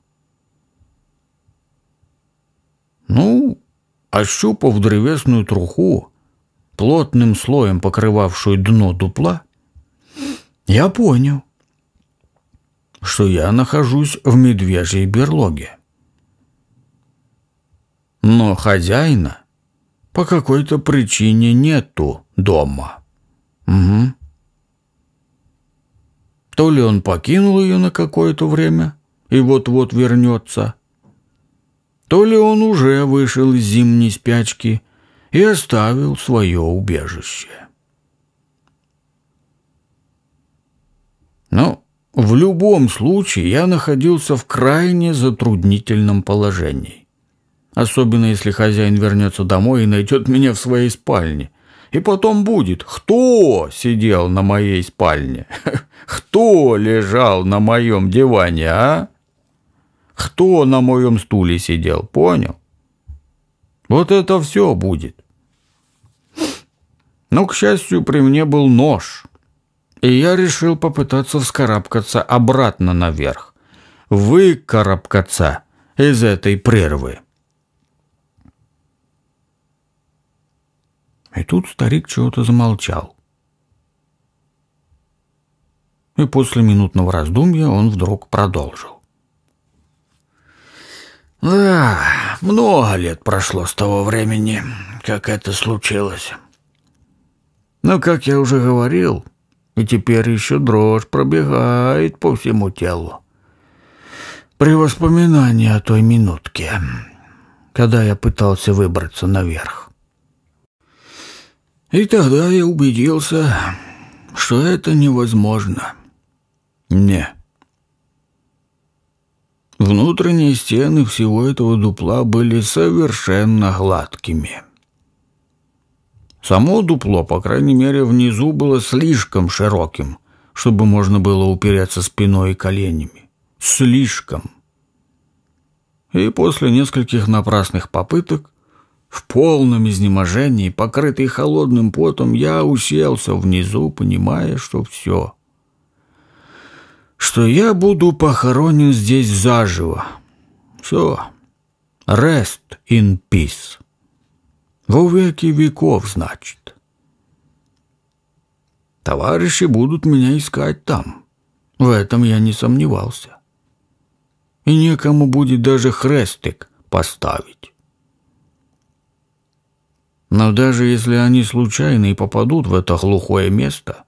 Ну, ощупав древесную труху, плотным слоем покрывавшую дно дупла, я понял, что я нахожусь в медвежьей берлоге но хозяина по какой-то причине нету дома. Угу. То ли он покинул ее на какое-то время и вот-вот вернется, то ли он уже вышел из зимней спячки и оставил свое убежище. Но ну, в любом случае я находился в крайне затруднительном положении особенно если хозяин вернется домой и найдет меня в своей спальне. И потом будет, кто сидел на моей спальне? Кто лежал на моем диване, а? Кто на моем стуле сидел, понял? Вот это все будет. Но, к счастью, при мне был нож, и я решил попытаться вскарабкаться обратно наверх, выкарабкаться из этой прервы. И тут старик чего-то замолчал. И после минутного раздумья он вдруг продолжил. «Да, много лет прошло с того времени, как это случилось. Но, как я уже говорил, и теперь еще дрожь пробегает по всему телу. При воспоминании о той минутке, когда я пытался выбраться наверх. И тогда я убедился, что это невозможно. Не. Внутренние стены всего этого дупла были совершенно гладкими. Само дупло, по крайней мере, внизу было слишком широким, чтобы можно было упереться спиной и коленями. Слишком. И после нескольких напрасных попыток в полном изнеможении, покрытый холодным потом, я уселся внизу, понимая, что все. Что я буду похоронен здесь заживо. Все. Rest in peace. Во веки веков, значит. Товарищи будут меня искать там. В этом я не сомневался. И некому будет даже хрестик поставить. Но даже если они случайно и попадут в это глухое место,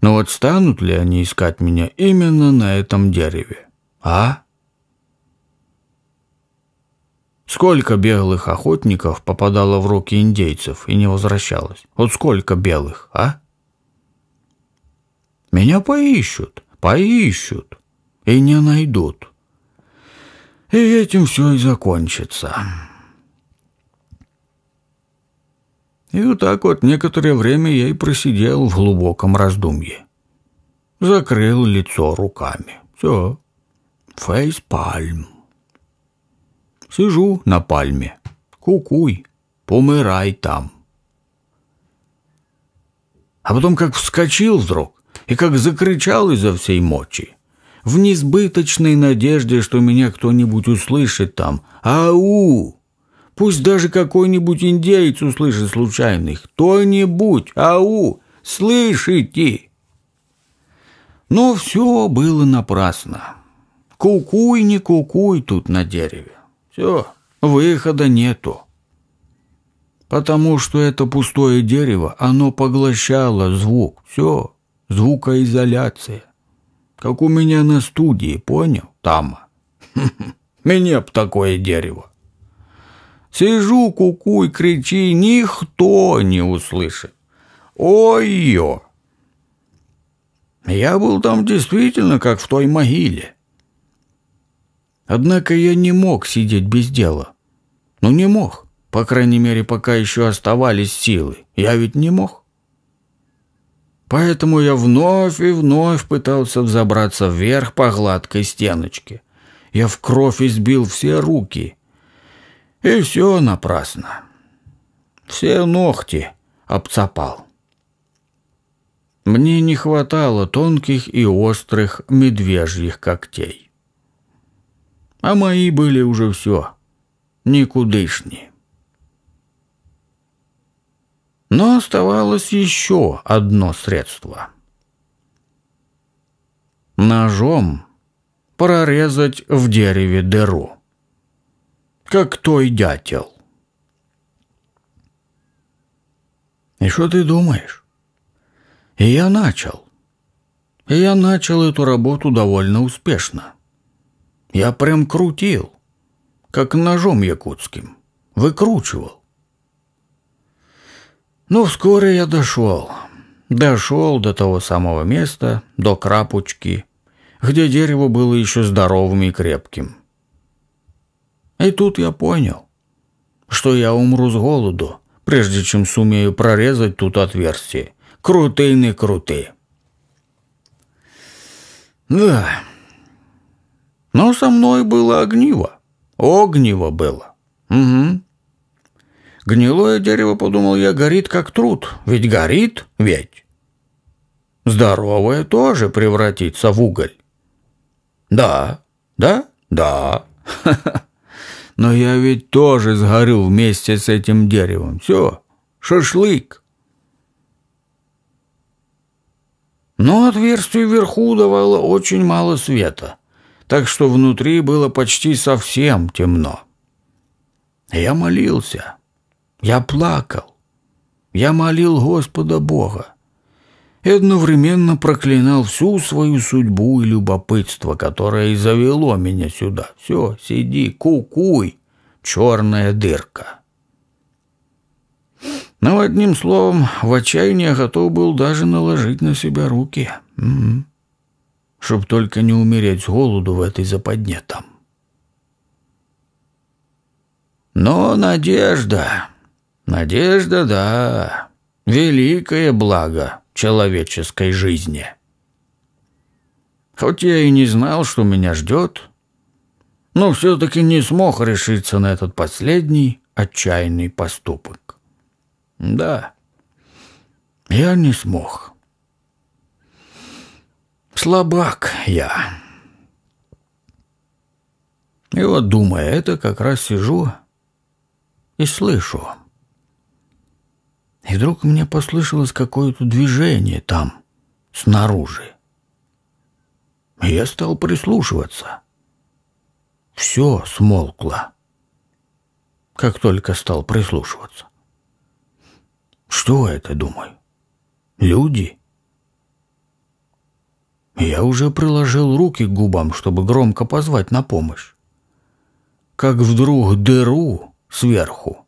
но вот станут ли они искать меня именно на этом дереве, а? Сколько белых охотников попадало в руки индейцев и не возвращалось? Вот сколько белых, а? Меня поищут, поищут и не найдут. И этим все и закончится». И вот так вот некоторое время я и просидел в глубоком раздумье. Закрыл лицо руками. Все. Фейспальм. Сижу на пальме. Кукуй. Помирай там. А потом как вскочил вдруг и как закричал изо всей мочи. В несбыточной надежде, что меня кто-нибудь услышит там. «Ау!» Пусть даже какой-нибудь индейец услышит случайный. Кто-нибудь! Ау! Слышите!» Но все было напрасно. Кукуй, не кукуй тут на дереве. Все, выхода нету. Потому что это пустое дерево, оно поглощало звук. Все, звукоизоляция. Как у меня на студии, понял? Там. Мне б такое дерево. Сижу, кукуй, кричи, никто не услышит. Ой-ё! Я был там действительно как в той могиле. Однако я не мог сидеть без дела. Ну, не мог. По крайней мере, пока еще оставались силы. Я ведь не мог. Поэтому я вновь и вновь пытался взобраться вверх по гладкой стеночке. Я в кровь избил все руки, и все напрасно. Все ногти обцапал. Мне не хватало тонких и острых медвежьих когтей. А мои были уже все, никудышни. Но оставалось еще одно средство. Ножом прорезать в дереве дыру как той дятел. И что ты думаешь? И я начал. И я начал эту работу довольно успешно. Я прям крутил, как ножом якутским, выкручивал. Но вскоре я дошел, дошел до того самого места, до крапучки, где дерево было еще здоровым и крепким. И тут я понял, что я умру с голоду, прежде чем сумею прорезать тут отверстие. Крутые не крутые. Да. Но со мной было огниво. Огниво было. Угу. Гнилое дерево, подумал я, горит как труд. Ведь горит, ведь. Здоровое тоже превратится в уголь. Да, да, да. Ха-ха. Но я ведь тоже сгорю вместе с этим деревом. Все, шашлык. Но отверстие вверху давало очень мало света, так что внутри было почти совсем темно. Я молился, я плакал, я молил Господа Бога и одновременно проклинал всю свою судьбу и любопытство, которое и завело меня сюда. Все, сиди, кукуй, черная дырка. Но одним словом, в отчаянии я готов был даже наложить на себя руки, м-м, чтоб только не умереть с голоду в этой западне там. Но надежда, надежда, да, великое благо человеческой жизни. Хоть я и не знал, что меня ждет, но все-таки не смог решиться на этот последний отчаянный поступок. Да, я не смог. Слабак я. И вот, думая это, как раз сижу и слышу — и вдруг мне послышалось какое-то движение там, снаружи. я стал прислушиваться. Все смолкло, как только стал прислушиваться. Что это, думаю? Люди? Я уже приложил руки к губам, чтобы громко позвать на помощь. Как вдруг дыру сверху,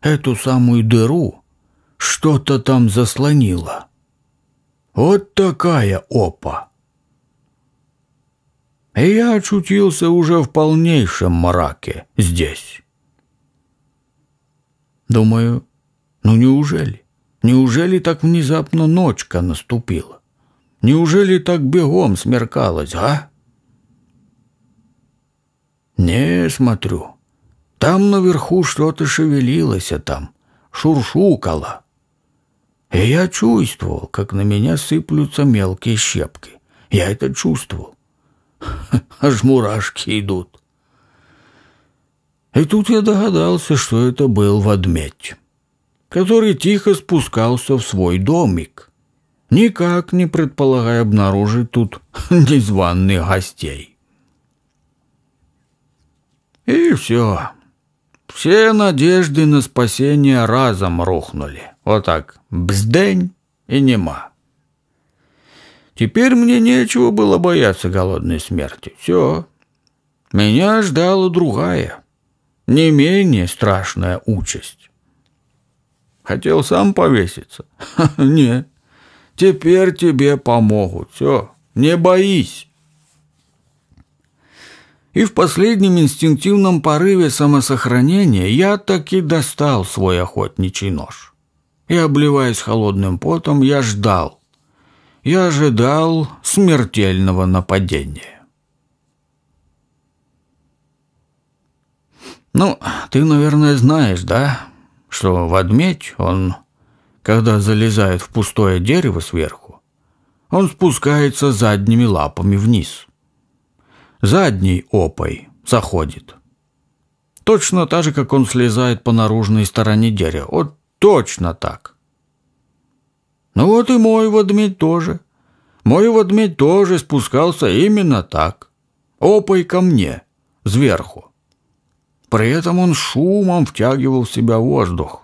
эту самую дыру, что-то там заслонило. Вот такая опа! И я очутился уже в полнейшем мраке здесь. Думаю, ну неужели? Неужели так внезапно ночка наступила? Неужели так бегом смеркалось, а? Не, смотрю. Там наверху что-то шевелилось, а там шуршукало. И я чувствовал, как на меня сыплются мелкие щепки. Я это чувствовал. Аж мурашки идут. И тут я догадался, что это был водметь, который тихо спускался в свой домик, никак не предполагая обнаружить тут незваных гостей. И все. Все надежды на спасение разом рухнули. Отак бздень и нема. Теперь мне нечего было бояться голодной смерти. Все. Меня ждала другая, не менее страшная участь. Хотел сам повеситься? Не. Теперь тебе помогут. Все. Не боись. И в последнем инстинктивном порыве самосохранения я таки достал свой охотничий нож и, обливаясь холодным потом, я ждал. Я ожидал смертельного нападения. Ну, ты, наверное, знаешь, да, что в ведмедь, он, когда залезает в пустое дерево сверху, он спускается задними лапами вниз. Задней опой заходит. Точно так же, как он слезает по наружной стороне дерева, Вот. Точно так. Ну вот и мой водмедь тоже. Мой водмедь тоже спускался именно так. Опой ко мне, сверху. При этом он шумом втягивал в себя воздух.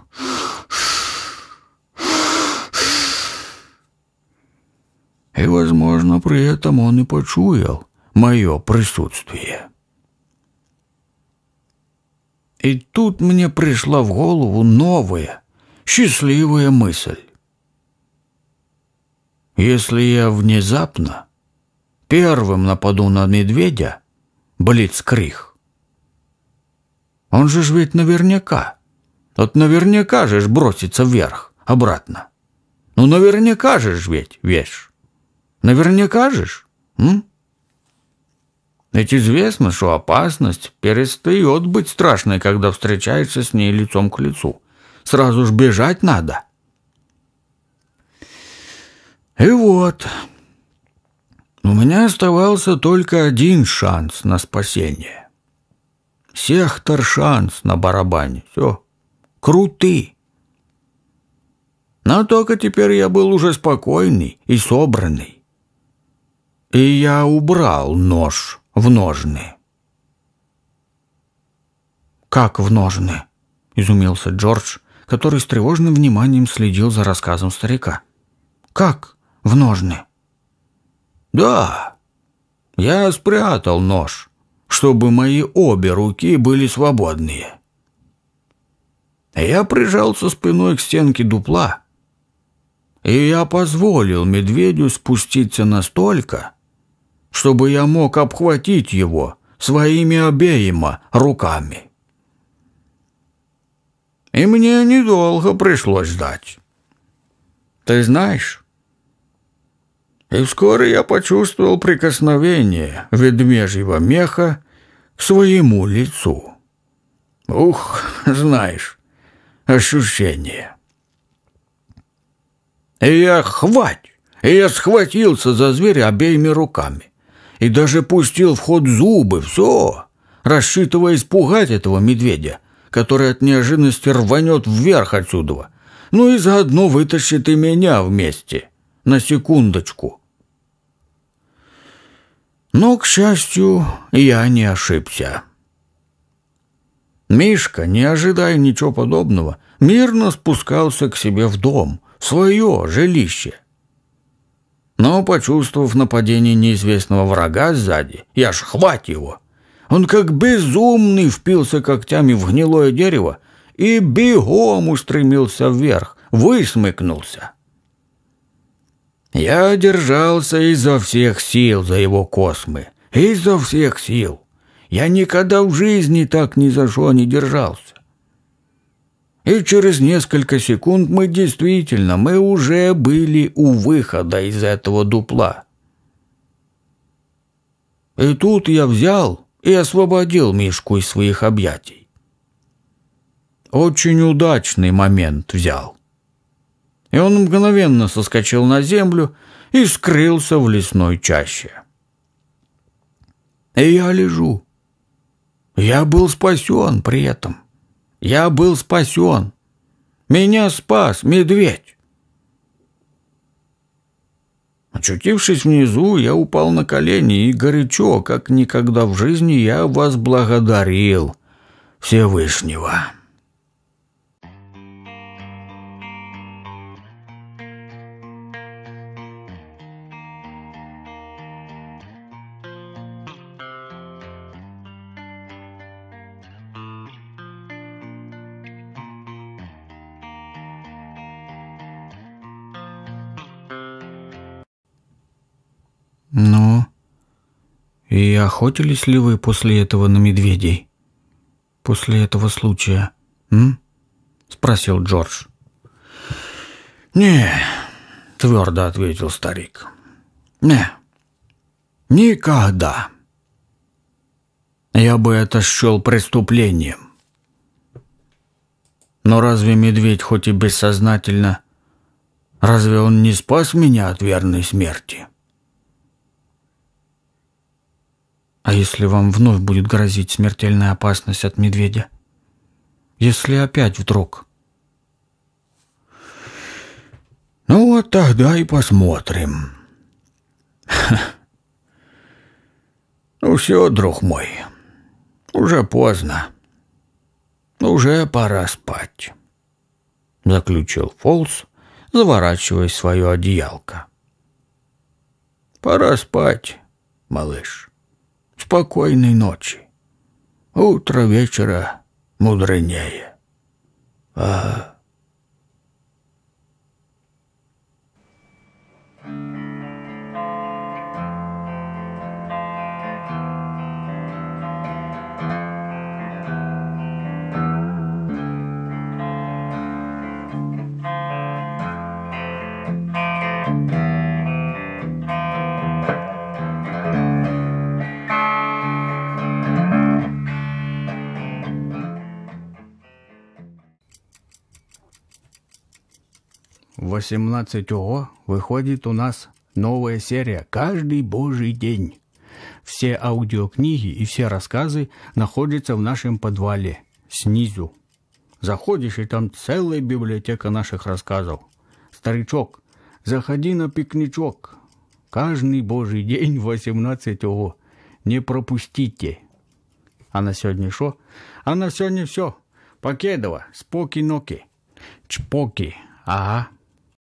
И, возможно, при этом он и почуял мое присутствие. И тут мне пришла в голову новая, счастливая мысль. Если я внезапно первым нападу на медведя, блицкрих, он же ж ведь наверняка, вот наверняка же ж бросится вверх, обратно. Ну наверняка же ж ведь, вещь, наверняка же ж, м? Ведь известно, что опасность перестает быть страшной, когда встречаешься с ней лицом к лицу – сразу ж бежать надо. И вот, у меня оставался только один шанс на спасение. Сектор шанс на барабане, все, крутый. Но только теперь я был уже спокойный и собранный. И я убрал нож в ножны. «Как в ножны?» — изумился Джордж, который с тревожным вниманием следил за рассказом старика. «Как в ножны?» «Да, я спрятал нож, чтобы мои обе руки были свободные. Я прижался спиной к стенке дупла, и я позволил медведю спуститься настолько, чтобы я мог обхватить его своими обеими руками и мне недолго пришлось ждать. Ты знаешь? И вскоре я почувствовал прикосновение ведмежьего меха к своему лицу. Ух, знаешь, ощущение. И я хвать, и я схватился за зверя обеими руками и даже пустил в ход зубы, все, рассчитывая испугать этого медведя, который от неожиданности рванет вверх отсюда. Ну и заодно вытащит и меня вместе. На секундочку. Но, к счастью, я не ошибся. Мишка, не ожидая ничего подобного, мирно спускался к себе в дом, в свое жилище. Но, почувствовав нападение неизвестного врага сзади, я ж хвать его — он как безумный впился когтями в гнилое дерево и бегом устремился вверх, высмыкнулся. Я держался изо всех сил за его космы, изо всех сил. Я никогда в жизни так ни за что не держался. И через несколько секунд мы действительно, мы уже были у выхода из этого дупла. И тут я взял и освободил Мишку из своих объятий. Очень удачный момент взял. И он мгновенно соскочил на землю и скрылся в лесной чаще. И я лежу. Я был спасен при этом. Я был спасен. Меня спас медведь. Очутившись внизу, я упал на колени и горячо, как никогда в жизни, я вас благодарил Всевышнего». «Ну, и охотились ли вы после этого на медведей?» «После этого случая, м?» — спросил Джордж. «Не», — твердо ответил старик. «Не, никогда. Я бы это счел преступлением. Но разве медведь, хоть и бессознательно, разве он не спас меня от верной смерти?» А если вам вновь будет грозить смертельная опасность от медведя? Если опять вдруг? Ну вот тогда и посмотрим. Ну все, друг мой, уже поздно. Уже пора спать, заключил Фолс, заворачивая свое одеялко. Пора спать, малыш спокойной ночи. Утро вечера мудренее. А 18 ООО выходит у нас новая серия каждый божий день. Все аудиокниги и все рассказы находятся в нашем подвале, снизу. Заходишь, и там целая библиотека наших рассказов. Старичок, заходи на пикничок. Каждый божий день 18 ООО. Не пропустите. А на сегодня что? А на сегодня все. Покедова, споки-ноки. Чпоки. Ага.